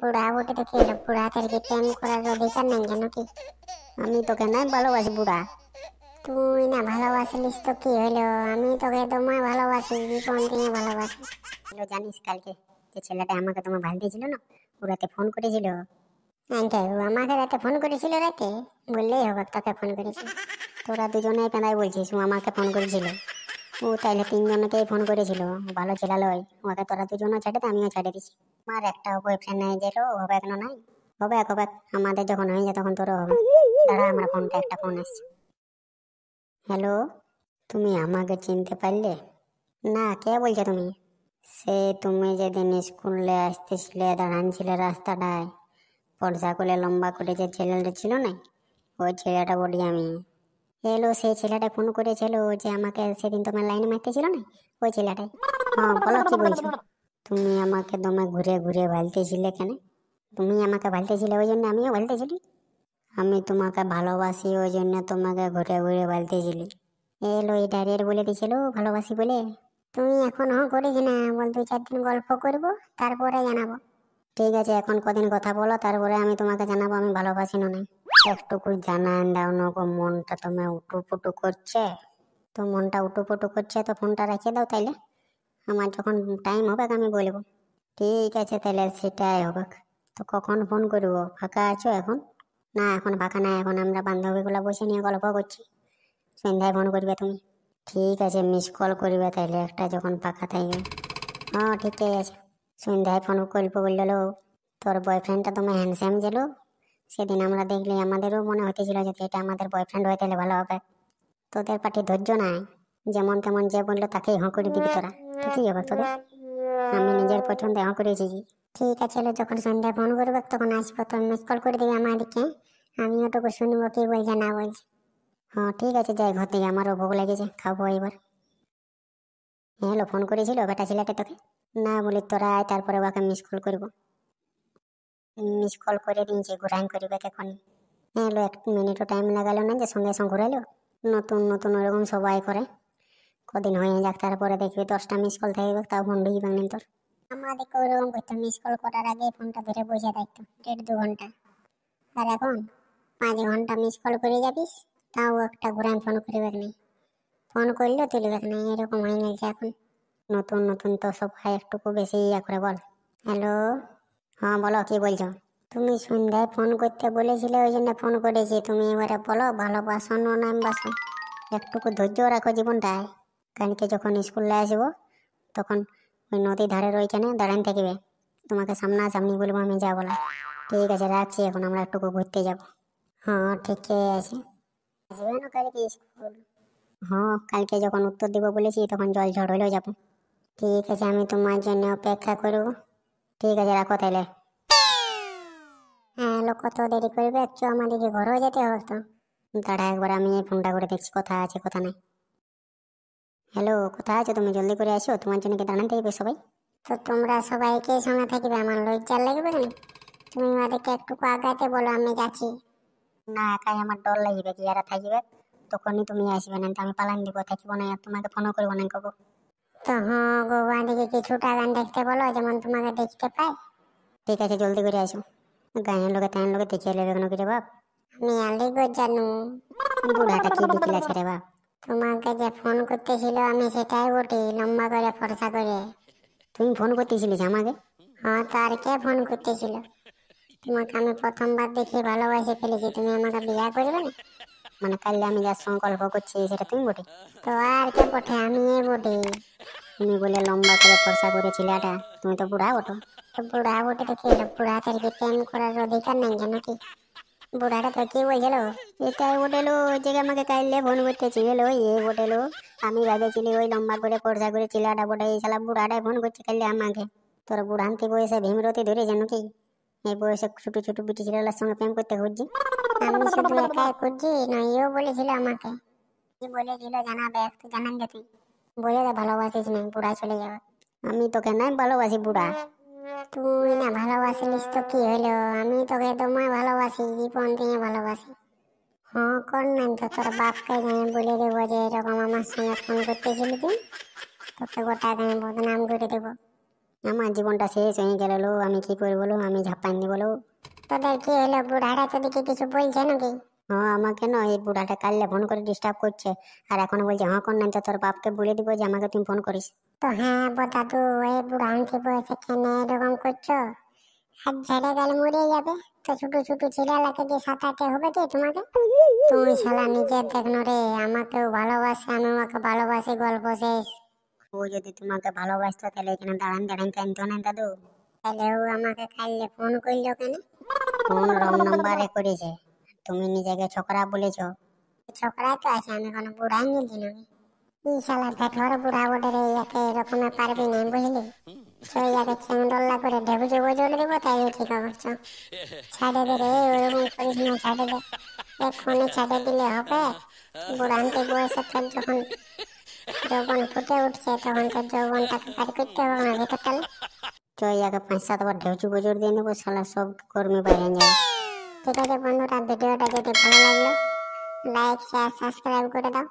বুড়া ওটা দেখে বুড়া তার কি প্রেম করার অধিকার নাই কেন কি আমি তোকে নয় ভালোবাসি বুড়া তুই না ভালোবাসিলিস তো কি হইলো আমি তোকে তোমায় ভালোবাসি জীবন দিয়ে ভালোবাসি জানিস কালকে যে ছেলেটা আমাকে তোমার ভাল দিয়েছিল না ও ফোন করেছিল আঙ্কে ও আমাকে রাতে ফোন করেছিল রাতে বললেই হবে তোকে ফোন করেছিল তোরা দুজনেই পেঁদাই বলছিস ও আমাকে ফোন করেছিল ও তাইলে তিনজনকেই ফোন করেছিল ভালো লয় ওকে তোরা দুজনও ছাড়ে আমিও ছাড়ে দিছি আমার একটা বয়ফ্রেন্ড নাই যেলো হবে এখনো নাই হবে এক হবে আমাদের যখন হয়ে যায় তখন তোরও হবে দাঁড়া আমার ফোনটা একটা ফোন আসছে হ্যালো তুমি আমাকে চিনতে পারলে না কে বলছো তুমি সে তুমি যেদিন স্কুলে আসতেছিলে দাঁড়ানছিলে রাস্তাটায় করে লম্বা করে যে ছেলেটা ছিল না ওই ছেলেটা বলি আমি এলো সেই ছেলেটা ফোন করেছিল যে আমাকে সেদিন তোমার লাইনে ছিল না ওই ছেলেটাই হ্যাঁ বলো কি বলছো তুমি আমাকে দমে ঘুরে ঘুরে ভালতেছিলে কেন তুমি আমাকে ভালতেছিলে ওই জন্য আমিও ভালতেছিলি আমি তোমাকে ভালোবাসি ওই জন্য তোমাকে ঘুরে ঘুরে ভালতেছিলি এলো এই ডাইরের বলে দিয়েছিল ভালোবাসি বলে তুমি এখন হ হ্যাঁ করিস না বল দুই চার দিন গল্প করব তারপরে জানাবো ঠিক আছে এখন কদিন কথা বলো তারপরে আমি তোমাকে জানাবো আমি ভালোবাসি না একটুকু জানান দাও নগো মনটা তোমার উটুপুটু করছে তো মনটা উটুপুটু করছে তো ফোনটা রেখে দাও তাইলে আমার যখন টাইম হবে আমি বলবো ঠিক আছে তাহলে সেটাই হবে তো কখন ফোন করবো ফাঁকা আছো এখন না এখন ফাঁকা নাই এখন আমরা বান্ধবীগুলো বসে নিয়ে গল্প করছি সন্ধ্যায় ফোন করবে তুমি ঠিক আছে মিস কল করবে তাইলে একটা যখন ফাঁকা থাকবে হ্যাঁ ঠিকই আছে সন্ধ্যায় ফোন করবো বললো তোর বয়ফ্রেন্ডটা তোমার হ্যান্ডসাম গেলো সেদিন আমরা দেখলে আমাদেরও মনে হতেছিল যে এটা আমাদের বয়ফ্রেন্ড হয়ে তাহলে ভালো হবে তোদের পাটি ধৈর্য নাই যেমন তেমন যে বললো তাকে হঁ করে দিবি তোরা কি হবে তোদের আমি নিজের পছন্দে হঁ ঠিক আছে যখন সন্ধ্যা ফোন করবে তখন আসবো তোর মিস কল করে দিবি আমাদেরকে আমি ওটুকু শুনবো কি বলছে না বলছে হ্যাঁ ঠিক আছে যাই ঘর থেকে আমারও ভোগ লেগেছে খাবো এবার হ্যালো ফোন করেছিল বেটা ছেলেটা তোকে না বলি তোরা তারপরে ওকে মিস কল করবো মিস কল করে দিন যে ঘুরাইন করিবে এখন হ্যাঁ এলো এক মিনিটও টাইম লাগালো না যে সঙ্গে সঙ্গে ঘুরাইলো নতুন নতুন ওরকম সবাই করে কদিন হয়ে যাক তারপরে দেখবি দশটা মিস কল থাকবে তাও ফোন ঢুকি না তোর আমাদেরকে ওরকম করতো মিস কল করার আগে ফোনটা ধরে বসে থাকতো দেড় দু ঘন্টা আর এখন পাঁচ ঘন্টা মিস কল করে যাবিস তাও একটা ঘুরান ফোন করিবে না ফোন করলেও তুলবে না এরকম হয়ে গেছে এখন নতুন নতুন তো সবাই একটুকু বেশি ইয়া করে বল হ্যালো হ্যাঁ বলো কি বলছো তুমি সন্ধ্যায় ফোন করতে বলেছিলে ওই জন্য ফোন করেছি তুমি এবারে বলো ভালোবাসো না বাসো একটুকু ধৈর্য রাখো জীবনটায় কালকে যখন স্কুলে আসবো তখন ওই নদীর ধারের ওইখানে দাঁড়ান থাকিবে তোমাকে সামনাসামনি বলবো আমি যাবো না ঠিক আছে রাখছি এখন আমরা একটুকু ঘুরতে যাব হ্যাঁ ঠিক আছে আসবে না কালকে স্কুল হ্যাঁ কালকে যখন উত্তর দেবো বলেছি তখন জল ঝড় হলেও যাবো ঠিক আছে আমি তোমার জন্য অপেক্ষা করবো ঠিক আছে রাখো তাহলে হ্যাঁ লোক কত দেরি করবে একটু আমাদেরকে ঘরও যেতে হবে তো দাঁড়া একবার আমি ফোনটা করে দেখছি কথা আছে কথা নাই হ্যালো কোথায় আছো তুমি জলদি করে আসো তোমার জন্য কি দাঁড়ান থাকবে সবাই তো তোমরা সবাইকে সঙ্গে থাকবে আমার লজ্জার লাগবে না তুমি আমাদেরকে একটু আগাতে বলো আমি যাচ্ছি না একাই আমার ডর লাগবে কি যারা থাকবে তখনই তুমি আসবে না আমি পালান দিব থাকবো না তোমাকে ফোনও করবো না কবো তো হ্যাঁ গৌহাদিকে কিছুটা গান দেখতে বলো যেমন তোমাকে দেখতে পাই ঠিক আছে জলদি করে আসো গানের লোকে তানের লোকে দেখে নেবে কেন কিরে বাপ আমি আলি জানু বুড়াটা কি বিকিলা ছেড়ে বাপ তোমাকে যে ফোন করতেছিল আমি সেটাই বটি লম্বা করে ফর্সা করে তুমি ফোন করতেছিলিস আমাকে হ্যাঁ তো কে ফোন করতেছিল তোমাকে আমি প্রথমবার দেখে ভালোবাসে ফেলেছি তুমি আমাকে বিয়ে করবে না মানে কাল আমি যা সংকল্প করছি সেটা তুমি বটে তো আর কে বটে আমি এ বটে তুমি বলে লম্বা করে ফর্সা করেছিলে এটা তুমি তো বুড়া বটো তো বুড়া বটে দেখি এটা তার কি প্যান করার অধিকার নেই কেন কি বুড়াটা তো কি বলছিল এটাই বটেলো ওই জায়গায় আমাকে কাইলে ফোন করতেছি ওই এ বটেলো আমি ভেবেছিলি ওই লম্বা করে ফর্সা করে চিলাটা বটে এই সালা বুড়াটাই ফোন করছে কাইলে আমাকে তোর বুড়ান্তি বয়সে ভীমরতি ধরে যেন কি এই বয়সে ছোটো ছোটো বিটি ছেলেগুলোর সঙ্গে প্রেম করতে খুঁজছি আমি শুধু একাই করছি নইও বলেছিল আমাকে কি বলেছিল জানাবে একটু জানান যে তুই বলে দে ভালোবাসিস না বুড়া চলে যাবে আমি তোকে নাই ভালোবাসি বুড়া তুই না ভালোবাসিলিস তো কি হইলো আমি তোকে তোমায় ভালোবাসি জীবন দিয়ে ভালোবাসি হ্যাঁ কর না তো তোর বাপকে জানি বলে দেবো যে এরকম আমার সঙ্গে ফোন করতেছিলি তুই তোকে গোটা আমি নাম করে দেবো আমার জীবনটা শেষ হয়ে গেল আমি কি করবো আমি ঝাপান দিবলো তোদের কি হলো বুড়াটা তো দেখি কিছু বলছে নাকি হ্যাঁ আমাকে নয় এই বুড়াটা কাললে ফোন করে ডিস্টার্ব করছে আর এখন বলছে হ্যাঁ কোন কর তো তোর বাপকে বলে দিব যে আমাকে তুমি ফোন করিস তো হ্যাঁ তো এই বুড়া আংটি বসে কেন এরকম করছো হাত ঝেড়ে গেলে মরে যাবে তো ছোট ছোট ছেলেলাকে দিয়ে সাঁতাতে হবে কি তোমাকে তুমি শালা নিজের দেখনো রে আমাকেও ভালোবাসে আমি ওকে ভালোবাসি গল্প শেষ ও যদি তোমাকে ভালোবাসতো তাহলে এখানে দাঁড়ান দাঁড়ান কেন তো না দাদু তাহলে ও আমাকে কালকে ফোন করলো কেন ফোন রং নম্বরে করেছে তুমি নিজেকে ছোকরা বলেছো ছোকরাই তো আছে আমি কোনো বুড়াই নিয়েছি নাকি বুড়া ওদের ইয়াকে এরকমে তাই ঠিক দে দিলে যখন যৌবন ফুটে উঠছে তখন তোর যৌবনটাকে পার করতে হবে না ভেতরটা ইয়াকে পাঁচ সাতবার ঢেউচু গোচর দিয়ে নেবো শালা সব কর্মী বাইরে যাবে ঠিক আছে বন্ধুরা ভিডিওটা যদি ভালো লাগলো লাইক শেয়ার সাবস্ক্রাইব করে দাও